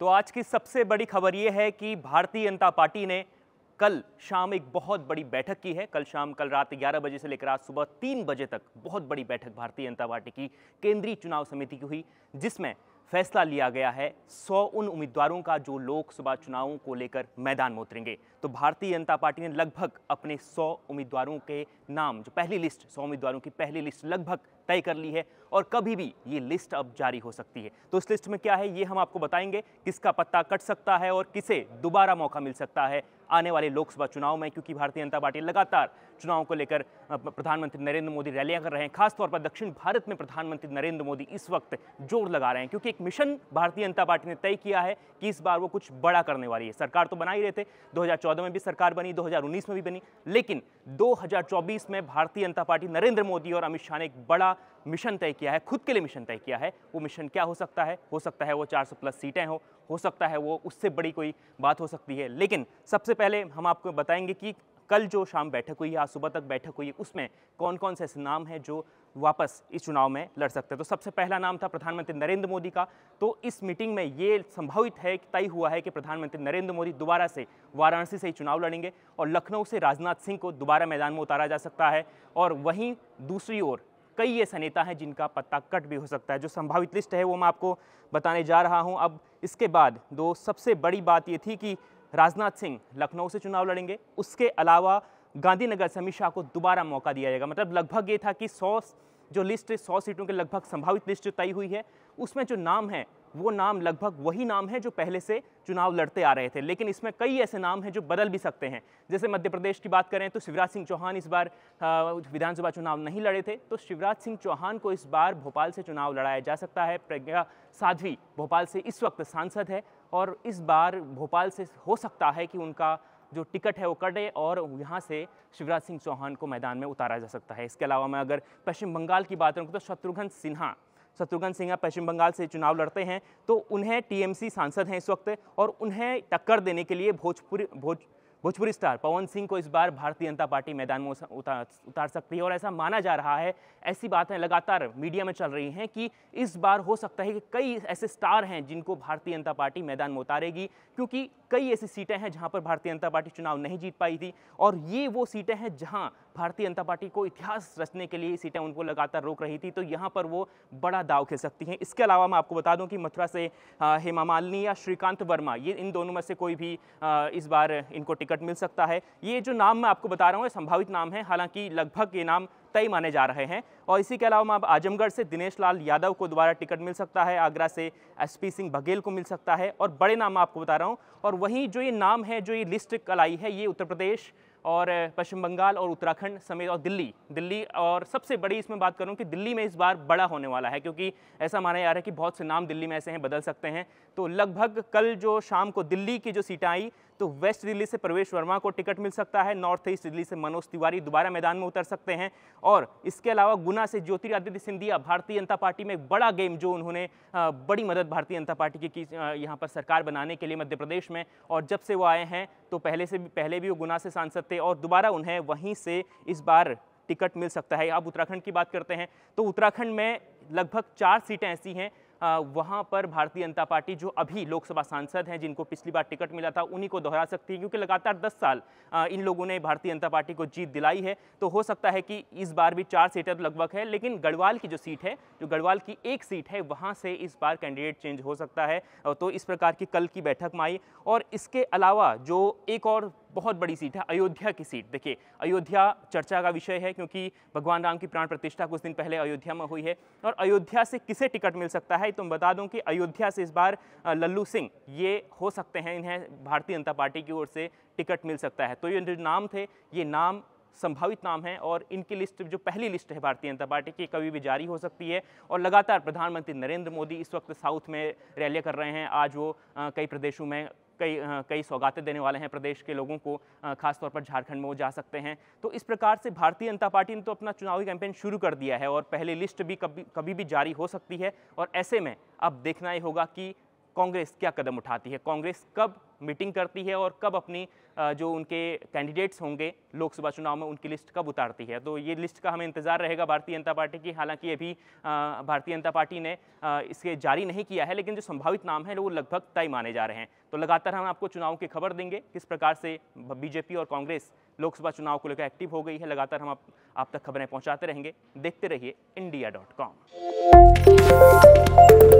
तो आज की सबसे बड़ी खबर यह है कि भारतीय जनता पार्टी ने कल शाम एक बहुत बड़ी बैठक की है कल शाम कल रात 11 बजे से लेकर आज सुबह 3 बजे तक बहुत बड़ी बैठक भारतीय जनता पार्टी की केंद्रीय चुनाव समिति की हुई जिसमें फैसला लिया गया है सौ उन उम्मीदवारों का जो लोकसभा चुनावों को लेकर मैदान में उतरेंगे तो भारतीय जनता पार्टी ने लगभग अपने 100 उम्मीदवारों के नाम जो पहली लिस्ट 100 उम्मीदवारों की पहली लिस्ट लगभग तय कर ली है और कभी भी ये लिस्ट अब जारी हो सकती है तो इस लिस्ट में क्या है ये हम आपको बताएंगे किसका पत्ता कट सकता है और किसे दोबारा मौका मिल सकता है आने वाले लोकसभा चुनाव में क्योंकि भारतीय जनता पार्टी लगातार चुनाव को लेकर प्रधानमंत्री नरेंद्र मोदी रैलियां कर रहे हैं खासतौर पर दक्षिण भारत में प्रधानमंत्री नरेंद्र मोदी इस वक्त जोर लगा रहे हैं क्योंकि एक मिशन भारतीय जनता पार्टी ने तय किया है कि इस बार वो कुछ बड़ा करने वाली है सरकार तो बना ही रहे थे दो 2014 में भी सरकार बनी 2019 में भी बनी लेकिन 2024 में भारतीय जनता पार्टी नरेंद्र मोदी और अमित शाह ने एक बड़ा मिशन तय किया है खुद के लिए मिशन तय किया है वो मिशन क्या हो सकता है हो सकता है वो 400 प्लस सीटें हो हो सकता है वो उससे बड़ी कोई बात हो सकती है लेकिन सबसे पहले हम आपको बताएंगे कि कल जो शाम बैठक हुई है आज सुबह तक बैठक हुई है उसमें कौन कौन से ऐसे नाम हैं जो वापस इस चुनाव में लड़ सकते हैं तो सबसे पहला नाम था प्रधानमंत्री नरेंद्र मोदी का तो इस मीटिंग में ये संभावित है कि तय हुआ है कि प्रधानमंत्री नरेंद्र मोदी दोबारा से वाराणसी से ही चुनाव लड़ेंगे और लखनऊ से राजनाथ सिंह को दोबारा मैदान में उतारा जा सकता है और वहीं दूसरी ओर कई ऐसे नेता हैं जिनका पत्ता कट भी हो सकता है जो संभावित लिस्ट है वो मैं आपको बताने जा रहा हूँ अब इसके बाद दो सबसे बड़ी बात ये थी कि राजनाथ सिंह लखनऊ से चुनाव लड़ेंगे उसके अलावा गांधीनगर से अमित शाह को दोबारा मौका दिया जाएगा मतलब लगभग ये था कि सौ जो लिस्ट है सौ सीटों के लगभग संभावित लिस्ट जो तय हुई है उसमें जो नाम है वो नाम लगभग वही नाम है जो पहले से चुनाव लड़ते आ रहे थे लेकिन इसमें कई ऐसे नाम हैं जो बदल भी सकते हैं जैसे मध्य प्रदेश की बात करें तो शिवराज सिंह चौहान इस बार विधानसभा चुनाव नहीं लड़े थे तो शिवराज सिंह चौहान को इस बार भोपाल से चुनाव लड़ाया जा सकता है प्रज्ञा साध्वी भोपाल से इस वक्त सांसद है और इस बार भोपाल से हो सकता है कि उनका जो टिकट है वो कटे और यहाँ से शिवराज सिंह चौहान को मैदान में उतारा जा सकता है इसके अलावा मैं अगर पश्चिम बंगाल की बात करूँ तो शत्रुघ्न सिन्हा शत्रुघ्न सिन्हा पश्चिम बंगाल से चुनाव लड़ते हैं तो उन्हें टीएमसी सांसद हैं इस वक्त और उन्हें टक्कर देने के लिए भोजपुरी भोज भोजपुरी स्टार पवन सिंह को इस बार भारतीय जनता पार्टी मैदान में उतार उतार सकती है और ऐसा माना जा रहा है ऐसी बातें लगातार मीडिया में चल रही हैं कि इस बार हो सकता है कि कई ऐसे स्टार हैं जिनको भारतीय जनता पार्टी मैदान में उतारेगी क्योंकि कई ऐसी सीटें हैं जहां पर भारतीय जनता पार्टी चुनाव नहीं जीत पाई थी और ये वो सीटें हैं जहाँ भारतीय जनता पार्टी को इतिहास रचने के लिए सीटें उनको लगातार रोक रही थी तो यहाँ पर वो बड़ा दाव खेल सकती हैं इसके अलावा मैं आपको बता दूँ कि मथुरा से हेमा मालिनी या श्रीकांत वर्मा ये इन दोनों में से कोई भी इस बार इनको टिकट मिल सकता है ये जो नाम मैं आपको बता रहा हूँ संभावित नाम है हालांकि लगभग ये नाम तय माने जा रहे हैं और इसी के अलावा अब आजमगढ़ से दिनेश लाल यादव को दोबारा टिकट मिल सकता है आगरा से एसपी सिंह बघेल को मिल सकता है और बड़े नाम आपको बता रहा हूँ और वहीं जो ये नाम है जो ये लिस्ट कल आई है ये उत्तर प्रदेश और पश्चिम बंगाल और उत्तराखंड समेत और दिल्ली दिल्ली और सबसे बड़ी इसमें बात करूँ कि दिल्ली में इस बार बड़ा होने वाला है क्योंकि ऐसा माना जा रहा है कि बहुत से नाम दिल्ली में ऐसे हैं बदल सकते हैं तो लगभग कल जो शाम को दिल्ली की जो सीटें आई तो वेस्ट दिल्ली से प्रवेश वर्मा को टिकट मिल सकता है नॉर्थ ईस्ट दिल्ली से मनोज तिवारी दोबारा मैदान में उतर सकते हैं और इसके अलावा गुना से ज्योतिरादित्य सिंधिया भारतीय जनता पार्टी में एक बड़ा गेम जो उन्होंने बड़ी मदद भारतीय जनता पार्टी की यहाँ पर सरकार बनाने के लिए मध्य प्रदेश में और जब से वो आए हैं तो पहले से भी पहले भी वो गुना से सांसद थे और दोबारा उन्हें वहीं से इस बार टिकट मिल सकता है अब उत्तराखंड की बात करते हैं तो उत्तराखंड में लगभग चार सीटें ऐसी हैं वहाँ पर भारतीय जनता पार्टी जो अभी लोकसभा सांसद हैं जिनको पिछली बार टिकट मिला था उन्हीं को दोहरा सकती है क्योंकि लगातार दस साल इन लोगों ने भारतीय जनता पार्टी को जीत दिलाई है तो हो सकता है कि इस बार भी चार सीटें तो लगभग है लेकिन गढ़वाल की जो सीट है जो गढ़वाल की एक सीट है वहाँ से इस बार कैंडिडेट चेंज हो सकता है तो इस प्रकार की कल की बैठक में आई और इसके अलावा जो एक और बहुत बड़ी सीट है अयोध्या की सीट देखिए अयोध्या चर्चा का विषय है क्योंकि भगवान राम की प्राण प्रतिष्ठा कुछ दिन पहले अयोध्या में हुई है और अयोध्या से किसे टिकट मिल सकता है तो बता दूं कि अयोध्या से इस बार लल्लू सिंह ये हो सकते हैं इन्हें भारतीय जनता पार्टी की ओर से टिकट मिल सकता है तो ये जो नाम थे ये नाम संभावित नाम है और इनकी लिस्ट जो पहली लिस्ट है भारतीय जनता पार्टी की कभी भी जारी हो सकती है और लगातार प्रधानमंत्री नरेंद्र मोदी इस वक्त साउथ में रैलियाँ कर रहे हैं आज वो कई प्रदेशों में कई कई सौगातें देने वाले हैं प्रदेश के लोगों को खासतौर पर झारखंड में वो जा सकते हैं तो इस प्रकार से भारतीय जनता पार्टी ने तो अपना चुनावी कैंपेन शुरू कर दिया है और पहले लिस्ट भी कभी कभी भी जारी हो सकती है और ऐसे में अब देखना ही होगा कि कांग्रेस क्या कदम उठाती है कांग्रेस कब मीटिंग करती है और कब अपनी जो उनके कैंडिडेट्स होंगे लोकसभा चुनाव में उनकी लिस्ट कब उतारती है तो ये लिस्ट का हमें इंतज़ार रहेगा भारतीय जनता पार्टी की हालांकि अभी भारतीय जनता पार्टी ने इसके जारी नहीं किया है लेकिन जो संभावित नाम है वो लगभग तय माने जा रहे हैं तो लगातार हम आपको चुनाव की खबर देंगे किस प्रकार से बीजेपी और कांग्रेस लोकसभा चुनाव को लेकर एक्टिव हो गई है लगातार हम आप, आप तक खबरें पहुंचाते रहेंगे देखते रहिए इंडिया डॉट कॉम